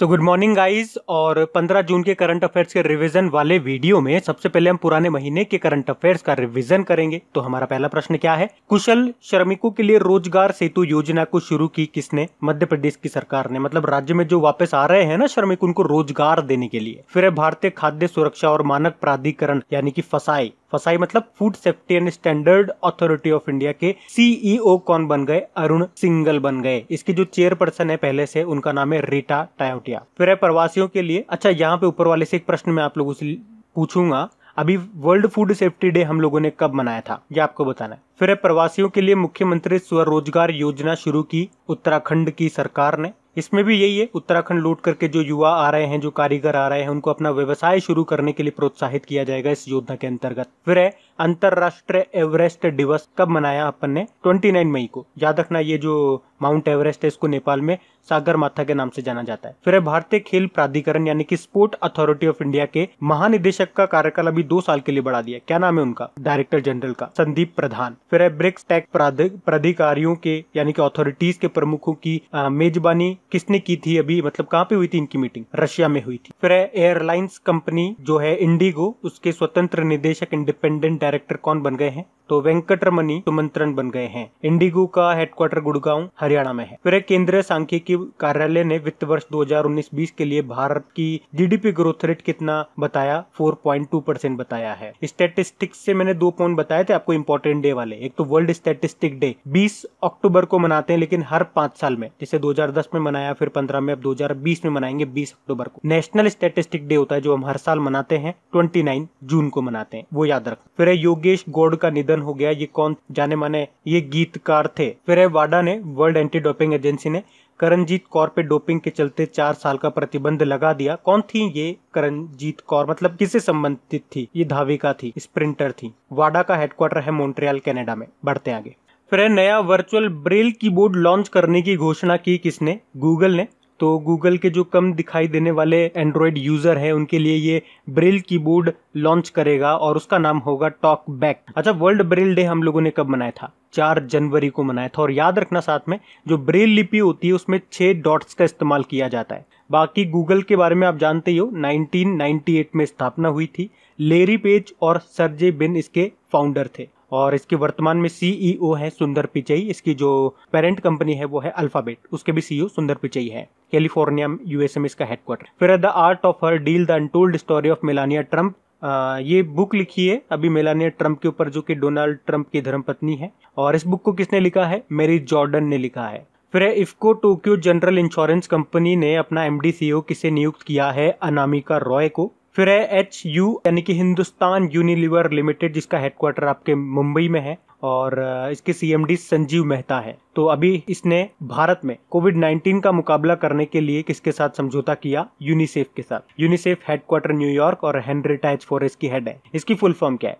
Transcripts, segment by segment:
so good morning guys और 15 जून के करंट अफेयर्स के रिवीजन वाले वीडियो में सबसे पहले हम पुराने महीने के करंट अफेयर्स का रिवीजन करेंगे तो हमारा पहला प्रश्न क्या है कुशल श्रमिकों के लिए रोजगार सेतु योजना को शुरू की किसने मध्य प्रदेश की सरकार ने मतलब राज्य में जो वापस आ रहे हैं ना श्रमिक उनको रोजगार देने के लिए फिर भारतीय खाद्य सुरक्षा और मानक प्राधिकरण यानी की फसाई फसाई मतलब food safety and standard authority of India के सीईओ e कौन बन गए अरुण सिंगल बन गए इसकी जो चेयरपर्सन है पहले से उनका नाम है रीटा टायोटिया फिर है प्रवासियों के लिए अच्छा यहाँ पे ऊपर वाले से एक प्रश्न में आप लोगों से पूछूंगा अभी वर्ल्ड फूड सेफ्टी डे हम लोगों ने कब मनाया था ये आपको बताना है फिर है प्रवासियों के लिए मुख्यमंत्री स्वरोजगार योजना शुरू की उत्तराखंड की सरकार ने इसमें भी यही है उत्तराखंड लूट करके जो युवा आ रहे हैं जो कारीगर आ रहे हैं उनको अपना व्यवसाय शुरू करने के लिए प्रोत्साहित किया जाएगा इस योजना के अंतर्गत फिर है अंतरराष्ट्रीय एवरेस्ट दिवस कब मनाया अपन ने 29 मई को याद रखना ये जो माउंट एवरेस्ट है इसको नेपाल में सागर माथा के नाम से जाना जाता है फिर भारतीय खेल प्राधिकरण यानी कि स्पोर्ट अथॉरिटी ऑफ इंडिया के महानिदेशक का कार्यकाल अभी दो साल के लिए बढ़ा दिया क्या नाम है उनका डायरेक्टर जनरल का संदीप प्रधान फिर ब्रिक्स टैक प्राधिकारियों के यानी कि अथॉरिटीज के प्रमुखों की मेजबानी किसने की थी अभी मतलब कहाँ पे हुई थी इनकी मीटिंग रशिया में हुई थी फिर एयरलाइंस कंपनी जो है इंडिगो उसके स्वतंत्र निदेशक इंडिपेंडेंट डायरेक्टर कौन बन गए हैं तो वेंकटरमनी सुमंत्रन बन गए हैं इंडिगो का हेडक्वार्टर गुड़गांव हरियाणा में है फिर केंद्रीय सांख्यिकी कार्यालय ने वित्त वर्ष 2019-20 के लिए भारत की जीडीपी ग्रोथ रेट कितना बताया 4.2 परसेंट बताया है स्टेटिस्टिक्स से मैंने दो पॉइंट बताए थे आपको इम्पोर्टेंट डे वाले एक तो वर्ल्ड स्टेटिस्टिक डे बीस अक्टूबर को मनाते हैं लेकिन हर पांच साल में जैसे दो में मनाया फिर पंद्रह में अब दो में मनाएंगे बीस अक्टूबर को नेशनल स्टेटिस्टिक डे होता है जो हम हर साल मनाते हैं ट्वेंटी जून को मनाते हैं वो याद रख फिर योगेश गोड का निधन हो गया ये कौन जाने माने ये गीतकार थे फिर वाडा ने वर्ल्ड एंटी डोपिंग एजेंसी ने करणजीत कौर पे डोपिंग के चलते चार साल का प्रतिबंध लगा दिया कौन थी ये करणजीत कौर मतलब किसे संबंधित थी ये धाविका थी स्प्रिंटर थी वाडा का हेडक्वार्टर है मोन्ट्रियल कैनेडा में बढ़ते आगे फिर नया वर्चुअल ब्रेल कीबोर्ड लॉन्च करने की घोषणा की किसने गूगल ने तो गूगल के जो कम दिखाई देने वाले एंड्रॉयड यूज़र हैं उनके लिए ये ब्रेल कीबोर्ड लॉन्च करेगा और उसका नाम होगा टॉक बैक अच्छा वर्ल्ड ब्रेल डे हम लोगों ने कब मनाया था चार जनवरी को मनाया था और याद रखना साथ में जो ब्रेल लिपि होती है उसमें छह डॉट्स का इस्तेमाल किया जाता है बाकी गूगल के बारे में आप जानते ही हो 1998 में स्थापना हुई थी लेरी पेज और सरजे बिन इसके फाउंडर थे और इसकी वर्तमान में सीईओ e है सुंदर पिचई इसकी जो पेरेंट कंपनी है वो है अल्फाबेट उसके भी सीईओ e सुंदर पिचई है कैलिफोर्निया यूएसए में इसका हेडक्वार्टर फिर the art of her deal the untold story of Melania Trump आ, ये बुक लिखी है अभी मेलानिया ट्रम्प के ऊपर जो कि डोनाल्ड ट्रम्प की धर्मपत्नी है और इस बुक को किसने लिखा है मेरी जॉर्डन ने लिखा है फिर IFFCO Tokyo general insurance company ने अपना एम डी e किसे नियुक्त किया है अनामिका रॉय को फिर है एच यू यानी कि हिंदुस्तान यूनिलीवर लिमिटेड जिसका हेडक्वार्टर आपके मुंबई में है और इसके सीएमडी संजीव मेहता हैं तो अभी इसने भारत में कोविड 19 का मुकाबला करने के लिए किसके साथ समझौता किया यूनिसेफ के साथ यूनिसेफ हेडक्वार्टर न्यूयॉर्क और हेनरी टाइच फॉरेस्ट की हेड है इसकी फुल फॉर्म क्या है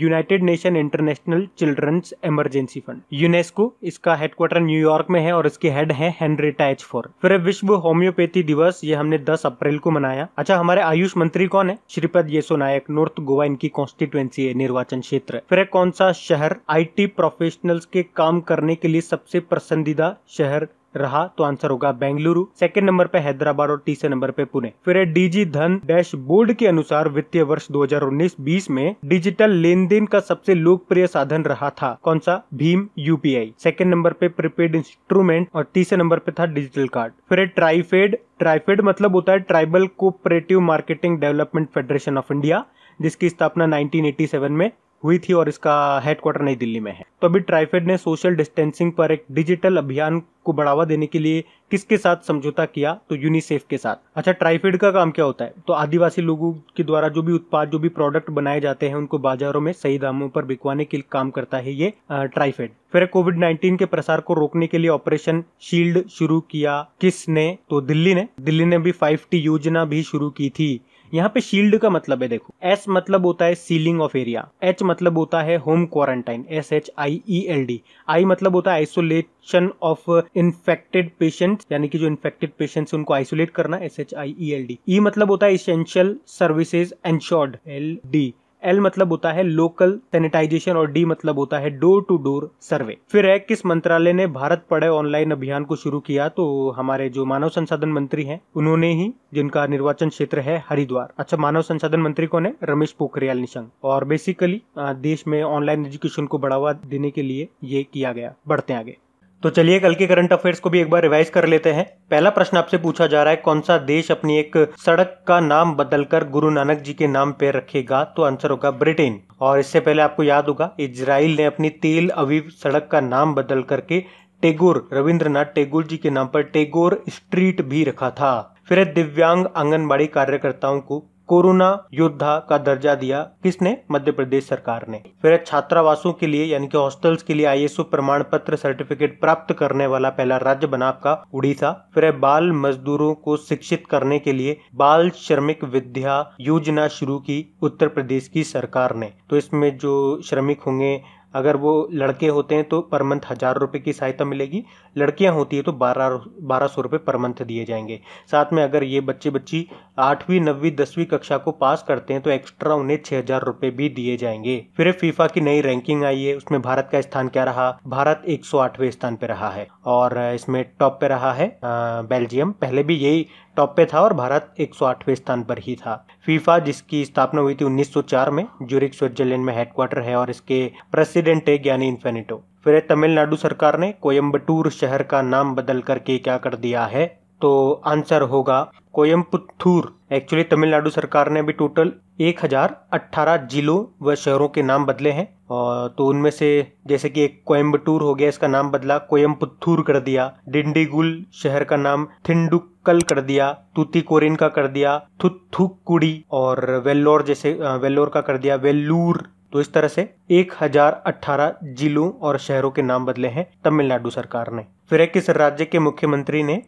united nation international children's emergency fund UNESCO इसका हेडक्वार्टर न्यूयॉर्क में है और इसके हेड है हेनरी टाइच फोर फिर विश्व होम्योपैथी दिवस ये हमने दस अप्रैल को मनाया अच्छा हमारे आयुष मंत्री कौन है श्रीपद येसो नायक नॉर्थ गोवा इनकी कॉन्स्टिट्युएंसी है निर्वाचन क्षेत्र फिर कौन सा शहर आईटी प्रोफेशनल्स के काम करने के लिए सबसे पसंदीदा शहर रहा तो आंसर होगा बेंगलुरु सेकंड नंबर पे हैदराबाद और तीसरे नंबर पे पुणे फिर है डीजी धन डैश बोर्ड के अनुसार वित्तीय वर्ष 2019-20 में डिजिटल लेन देन का सबसे लोकप्रिय साधन रहा था कौन सा भीम यूपीआई सेकंड नंबर पे प्रीपेड इंस्ट्रूमेंट और तीसरे नंबर पे था डिजिटल कार्ड फिर है ट्राइफेड ट्राइफेड मतलब होता है tribal cooperative marketing development federation of India जिसकी स्थापना 1987 में हुई थी और इसका हेडक्वार्टर नई दिल्ली में है तो अभी ट्राइफेड ने सोशल डिस्टेंसिंग पर एक डिजिटल अभियान को बढ़ावा देने के लिए किसके साथ समझौता किया तो यूनिसेफ के साथ अच्छा ट्राइफेड का काम क्या होता है तो आदिवासी लोगों के द्वारा जो भी उत्पाद जो भी प्रोडक्ट बनाए जाते हैं उनको बाजारों में सही दामों पर बिकवाने के काम करता है ये ट्राइफेड फिर कोविड नाइन्टीन के प्रसार को रोकने के लिए ऑपरेशन शील्ड शुरू किया किसने तो दिल्ली ने दिल्ली ने भी फाइव टी योजना भी शुरू की थी यहाँ पे शील्ड का मतलब है देखो एस मतलब होता है सीलिंग ऑफ एरिया एच मतलब होता है home quarantine S H I E L D I मतलब होता है आइसोलेशन ऑफ इन्फेक्टेड पेशेंट यानी कि जो इन्फेक्टेड पेशेंट उनको आइसोलेट करना S H I E L D E मतलब होता है essential services ensured L D L मतलब होता है लोकल सैनिटाइजेशन और डी मतलब होता है डोर टू डोर सर्वे फिर है किस मंत्रालय ने भारत पढ़े ऑनलाइन अभियान को शुरू किया तो हमारे जो मानव संसाधन मंत्री हैं उन्होंने ही जिनका निर्वाचन क्षेत्र है हरिद्वार अच्छा मानव संसाधन मंत्री कौन है रमेश पोखरियाल निशंक और बेसिकली देश में ऑनलाइन एजुकेशन को बढ़ावा देने के लिए ये किया गया बढ़ते आगे तो चलिए कल के करंट अफेयर्स को भी एक बार रिवाइज कर लेते हैं पहला प्रश्न आपसे पूछा जा रहा है कौन सा देश अपनी एक सड़क का नाम बदलकर गुरु नानक जी के नाम पर रखेगा तो आंसर होगा ब्रिटेन और इससे पहले आपको याद होगा इजराइल ने अपनी तेल अवीव सड़क का नाम बदल करके टेगोर रविंद्रनाथ टेगोर जी के नाम पर टेगोर स्ट्रीट भी रखा था फिर दिव्यांग आंगनबाड़ी कार्यकर्ताओं को कोरोना योद्धा का दर्जा दिया किसने मध्य प्रदेश सरकार ने फिर छात्रावासों के लिए यानी कि हॉस्टल्स के लिए आई एस प्रमाण पत्र सर्टिफिकेट प्राप्त करने वाला पहला राज्य बना आपका उड़ीसा फिर बाल मजदूरों को शिक्षित करने के लिए बाल श्रमिक विद्या योजना शुरू की उत्तर प्रदेश की सरकार ने तो इसमें जो श्रमिक होंगे अगर वो लड़के होते हैं तो पर मंथ हज़ार रुपये की सहायता मिलेगी लड़कियां होती है तो बारह बारह सौ रुपये पर मंथ दिए जाएंगे साथ में अगर ये बच्चे बच्ची आठवीं नवीं दसवीं कक्षा को पास करते हैं तो एक्स्ट्रा उन्हें छः हज़ार रुपये भी दिए जाएंगे फिर फीफा की नई रैंकिंग आई है उसमें भारत का स्थान क्या रहा भारत एक स्थान पर रहा है और इसमें टॉप पे रहा है बेल्जियम पहले भी यही टॉप पे था और भारत एक स्थान पर ही था फीफा जिसकी स्थापना हुई थी 1904 में जूरिक स्विट्जरलैंड में हेडक्वार्टर है और इसके प्रेसिडेंट है ज्ञानी इन्फेनिटो फिर तमिलनाडु सरकार ने कोयम्बटूर शहर का नाम बदल करके क्या कर दिया है तो आंसर होगा कोयम्पुथूर एक्चुअली तमिलनाडु सरकार ने अभी टोटल 1018 जिलों व शहरों के नाम बदले हैं और तो उनमें से जैसे कि एक कोयम्बटूर हो गया इसका नाम बदला कोयम्पुथूर कर दिया डिंडीगुल शहर का नाम थिंडुक कल कर दिया तूती कोरिन का कर दिया थुथुकुड़ी और वेल्लोर जैसे वेल्लोर का कर दिया वेल्लूर तो इस तरह से 1018 जिलों और शहरों के नाम बदले हैं तमिलनाडु सरकार ने फिर एक राज्य के मुख्यमंत्री ने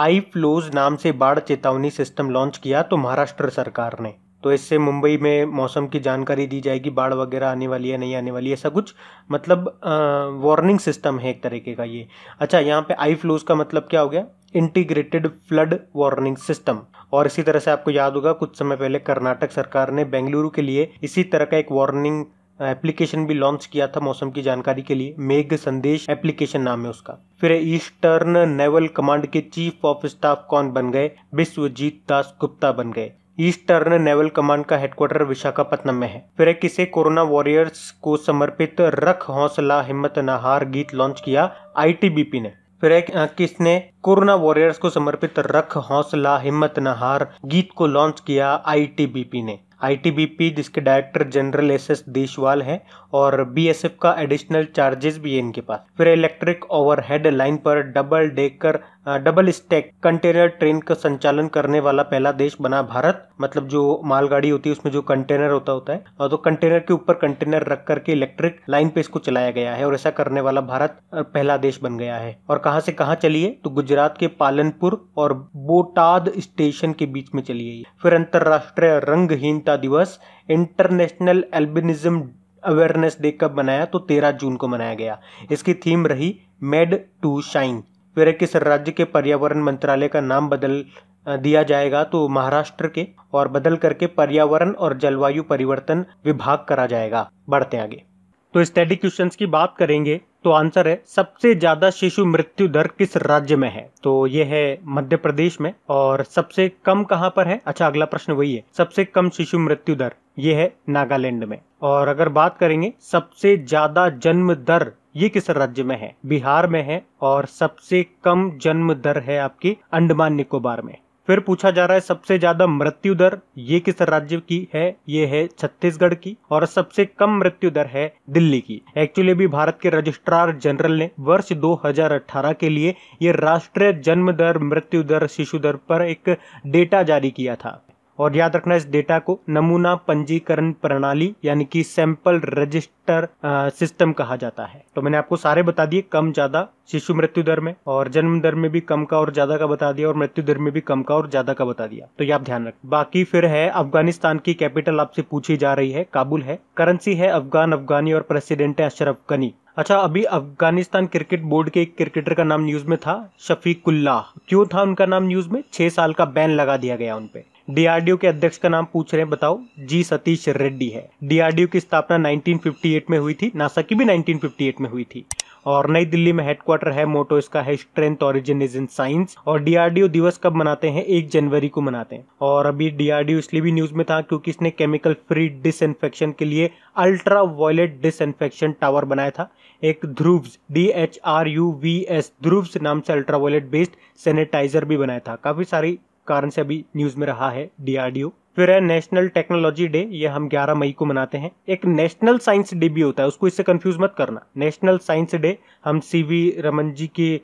आई फ्लोज नाम से बाढ़ चेतावनी सिस्टम लॉन्च किया तो महाराष्ट्र सरकार ने तो इससे मुंबई में मौसम की जानकारी दी जाएगी बाढ़ वगैरह आने वाली है नहीं आने वाली है ऐसा कुछ मतलब वार्निंग सिस्टम है एक तरीके का ये अच्छा यहाँ पे आई फ्लोज का मतलब क्या हो गया इंटीग्रेटेड फ्लड वार्निंग सिस्टम और इसी तरह से आपको याद होगा कुछ समय पहले कर्नाटक सरकार ने बेंगलुरु के लिए इसी तरह का एक वार्निंग एप्लीकेशन भी लॉन्च किया था मौसम की जानकारी के लिए मेघ संदेश एप्लीकेशन नाम है उसका फिर ईस्टर्न नेवल कमांड के चीफ ऑफ स्टाफ कौन बन गए विश्वजीत दास गुप्ता बन गए ईस्टर्न नेवल कमांड का हेडक्वार्टर विशाखापट्टनम में है फिर किसे कोरोना वॉरियर्स को समर्पित रख हौसला हिम्मत नहार गीत लॉन्च किया आईटीबीपी ने फिर एक किसने कोरोना वॉरियर्स को समर्पित रख हौसला हिम्मत नहार गीत को लॉन्च किया आईटीबीपी ने आईटीबीपी जिसके director general S S Deswal हैं और बीएसएफ का एडिशनल चार्जेस भी है इनके पास फिर इलेक्ट्रिक ओवर हेड लाइन पर double decker double stack container train का संचालन करने वाला पहला देश बना भारत मतलब जो मालगाड़ी होती है उसमें जो कंटेनर होता होता है और तो कंटेनर के ऊपर कंटेनर रख करके इलेक्ट्रिक लाइन पे इसको चलाया गया है और ऐसा करने वाला भारत पहला देश बन गया है और कहा से कहा चलिए तो गुजरात के पालनपुर और बोटाद स्टेशन के बीच में चलिए फिर अंतर्राष्ट्रीय रंगहीनता दिवस इंटरनेशनल एल्बिनिज्म अवेयरनेस डे कब मनाया तो 13 जून को मनाया गया इसकी थीम रही मेड टू शाइन फिर किस राज्य के पर्यावरण मंत्रालय का नाम बदल दिया जाएगा तो महाराष्ट्र के और बदल करके पर्यावरण और जलवायु परिवर्तन विभाग करा जाएगा बढ़ते आगे तो स्टडी क्वेश्चन की बात करेंगे तो आंसर है सबसे ज्यादा शिशु मृत्यु दर किस राज्य में है तो ये है मध्य प्रदेश में और सबसे कम कहाँ पर है अच्छा अगला प्रश्न वही है सबसे कम शिशु मृत्यु दर ये है नागालैंड में और अगर बात करेंगे सबसे ज्यादा जन्म दर ये किस राज्य में है बिहार में है और सबसे कम जन्म दर है आपकी अंडमान निकोबार में फिर पूछा जा रहा है सबसे ज्यादा मृत्यु दर ये किस राज्य की है ये है छत्तीसगढ़ की और सबसे कम मृत्यु दर है दिल्ली की एक्चुअली भी भारत के रजिस्ट्रार जनरल ने वर्ष 2018 के लिए ये राष्ट्रीय जन्म दर मृत्यु दर शिशु दर पर एक डेटा जारी किया था और याद रखना इस डेटा को नमूना पंजीकरण प्रणाली यानी कि सैंपल रजिस्टर सिस्टम कहा जाता है तो मैंने आपको सारे बता दिए कम ज्यादा शिशु मृत्यु दर में और जन्म दर में भी कम का और ज्यादा का बता दिया और मृत्यु दर में भी कम का और ज्यादा का बता दिया तो ये आप ध्यान रख बाकी फिर है अफगानिस्तान की कैपिटल आपसे पूछी जा रही है काबुल है करेंसी है अफगान अफगानी और प्रेसिडेंट है अशरफ गनी अच्छा अभी अफगानिस्तान क्रिकेट बोर्ड के एक क्रिकेटर का नाम न्यूज में था शफीकुल्लाह क्यों था उनका नाम न्यूज में छह साल का बैन लगा दिया गया उनपे डीआरडीओ के अध्यक्ष का नाम पूछ रहे हैं बताओ जी सतीश रेड्डी है डीआरडीओ की स्थापना 1958 में हुई थी नासा की भी 1958 में हुई थी और नई दिल्ली में हेडक्वार्टर है मोटो इसका है strength origin is in science और डीआरडीओ दिवस कब मनाते हैं एक जनवरी को मनाते हैं और अभी डीआरडीओ इसलिए भी न्यूज में था क्योंकि इसने केमिकल फ्री डिसइंफेक्शन के लिए अल्ट्रा वॉयलेट डिसइंफेक्शन टावर बनाया था एक Dhruv D H R U V S Dhruv नाम से अल्ट्रा वायलेट बेस्ड सैनिटाइजर भी बनाया था काफी सारी कारण से अभी न्यूज में रहा है डीआरडीओ फिर है नेशनल टेक्नोलॉजी डे ये हम 11 मई को मनाते हैं एक नेशनल साइंस डे भी होता है उसको इससे कंफ्यूज मत करना नेशनल साइंस डे हम सीवी रमन जी की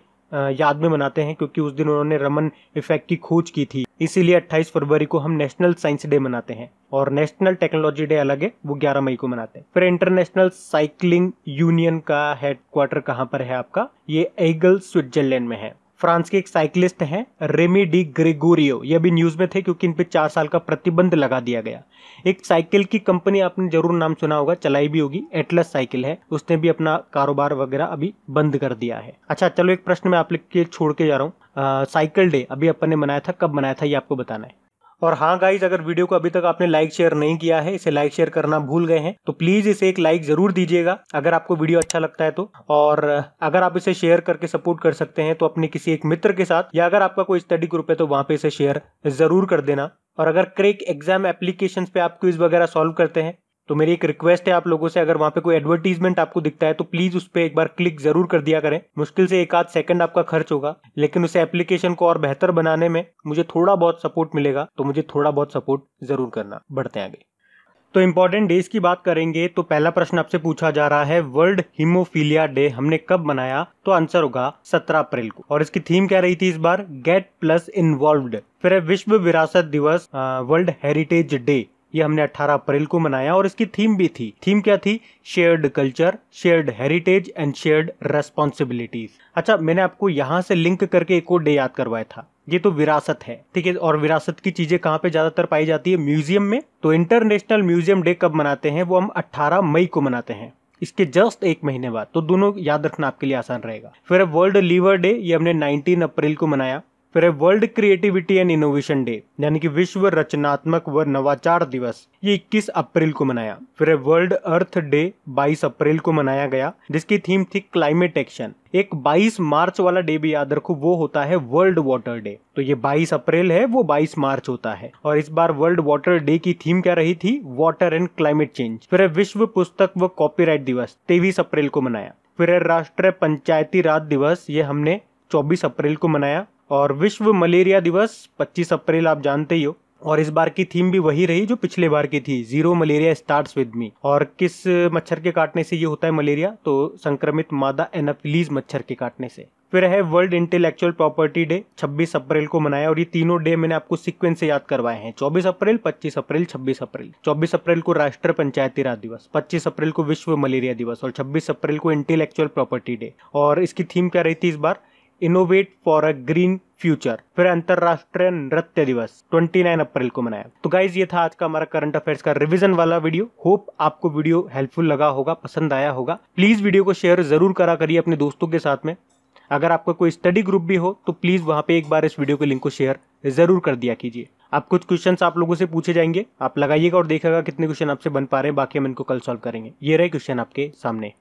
याद में मनाते हैं क्योंकि उस दिन उन्होंने रमन इफेक्ट की खोज की थी इसीलिए 28 फरवरी को हम नेशनल साइंस डे मनाते हैं और नेशनल टेक्नोलॉजी डे अलग है वो 11 मई को मनाते हैं फिर इंटरनेशनल साइकिलिंग यूनियन का हेडक्वार्टर कहाँ पर है आपका ये एगल स्विट्जरलैंड में है फ्रांस के एक साइकिलिस्ट हैं रेमी डी ग्रेगोरियो ये भी न्यूज़ में थे क्योंकि इन पर चार साल का प्रतिबंध लगा दिया गया एक साइकिल की कंपनी आपने जरूर नाम सुना होगा चलाई भी होगी एटलस साइकिल है उसने भी अपना कारोबार वगैरह अभी बंद कर दिया है अच्छा चलो एक प्रश्न मैं आप लिख के छोड़ के जा रहा हूँ साइकिल डे अभी अपन ने मनाया था कब मनाया था ये आपको बताना है और हाँ गाइज अगर वीडियो को अभी तक आपने लाइक शेयर नहीं किया है इसे लाइक शेयर करना भूल गए हैं तो प्लीज इसे एक लाइक जरूर दीजिएगा अगर आपको वीडियो अच्छा लगता है तो और अगर आप इसे शेयर करके सपोर्ट कर सकते हैं तो अपने किसी एक मित्र के साथ या अगर आपका कोई स्टडी ग्रुप है तो वहां पे इसे शेयर जरूर कर देना और अगर क्रेक एग्जाम एप्लीकेशन पे आप क्विज वगैरह सॉल्व करते हैं तो मेरी एक रिक्वेस्ट है आप लोगों से अगर वहाँ पे कोई एडवर्टीजमेंट आपको दिखता है तो प्लीज उस पर एक बार क्लिक जरूर कर दिया करें मुश्किल से एक आध सेकंड आपका खर्च होगा लेकिन उसे एप्लीकेशन को और बेहतर बनाने में मुझे थोड़ा बहुत सपोर्ट मिलेगा तो मुझे थोड़ा बहुत सपोर्ट जरूर करना बढ़ते आगे तो इम्पोर्टेंट डेज की बात करेंगे तो पहला प्रश्न आपसे पूछा जा रहा है वर्ल्ड हिमोफीलिया डे हमने कब मनाया तो आंसर होगा 17 अप्रैल को और इसकी थीम क्या रही थी इस बार गेट प्लस इन्वॉल्व फिर है विश्व विरासत दिवस वर्ल्ड हेरिटेज डे ये हमने 18 अप्रैल को मनाया और इसकी थीम भी थी थीम क्या थी shared culture shared heritage and shared responsibilities अच्छा मैंने आपको यहाँ से लिंक करके एक और डे याद करवाया था ये तो विरासत है ठीक है और विरासत की चीजें कहाँ पे ज्यादातर पाई जाती है म्यूजियम में तो इंटरनेशनल म्यूजियम डे कब मनाते हैं वो हम अट्ठारह मई को मनाते हैं इसके जस्ट एक महीने बाद तो दोनों याद रखना आपके लिए आसान रहेगा फिर वर्ल्ड लीवर डे ये हमने 19 अप्रैल को मनाया फिर है world creativity and innovation day यानी कि विश्व रचनात्मक व नवाचार दिवस ये 21 अप्रैल को मनाया फिर है वर्ल्ड अर्थ डे 22 अप्रैल को मनाया गया जिसकी थीम थी क्लाइमेट एक्शन एक 22 मार्च वाला डे भी याद रखो वो होता है वर्ल्ड वाटर डे तो ये 22 अप्रैल है वो 22 मार्च होता है और इस बार वर्ल्ड वाटर डे की थीम क्या रही थी वाटर एंड क्लाइमेट चेंज फिर है विश्व पुस्तक व कॉपीराइट दिवस तेईस अप्रैल को मनाया फिर है राष्ट्रीय पंचायती राज दिवस ये हमने 24 अप्रैल को मनाया और विश्व मलेरिया दिवस 25 अप्रैल आप जानते ही हो और इस बार की थीम भी वही रही जो पिछले बार की थी zero malaria starts with me और किस मच्छर के काटने से ये होता है मलेरिया तो संक्रमित मादा एनाफिलीज मच्छर के काटने से फिर है वर्ल्ड इंटेलेक्चुअल प्रॉपर्टी डे 26 अप्रैल को मनाया और ये तीनों डे मैंने आपको सीक्वेंस से याद करवाए हैं 24 अप्रैल 25 अप्रैल 26 अप्रैल 24 अप्रैल को राष्ट्रीय पंचायती राज दिवस 25 अप्रैल को विश्व मलेरिया दिवस और 26 अप्रैल को इंटेलेक्चुअल प्रॉपर्टी डे और इसकी थीम क्या रही थी इस बार innovate for a green future फिर अंतरराष्ट्रीय नृत्य दिवस 29 अप्रैल को मनाया तो गाइज ये था आज का हमारा करंट अफेयर्स का रिवीजन वाला वीडियो होप आपको वीडियो हेल्पफुल लगा होगा पसंद आया होगा प्लीज वीडियो को शेयर जरूर करा करिए अपने दोस्तों के साथ में अगर आपका कोई स्टडी ग्रुप भी हो तो प्लीज वहां पे एक बार इस वीडियो के लिंक को शेयर जरूर कर दिया कीजिए आप कुछ क्वेश्चन आप लोगों से पूछे जाएंगे आप लगाइएगा और देखेगा कितने क्वेश्चन आपसे बन पा रहे हैं बाकी हम इनको कल सॉल्व करेंगे ये रहे क्वेश्चन आपके सामने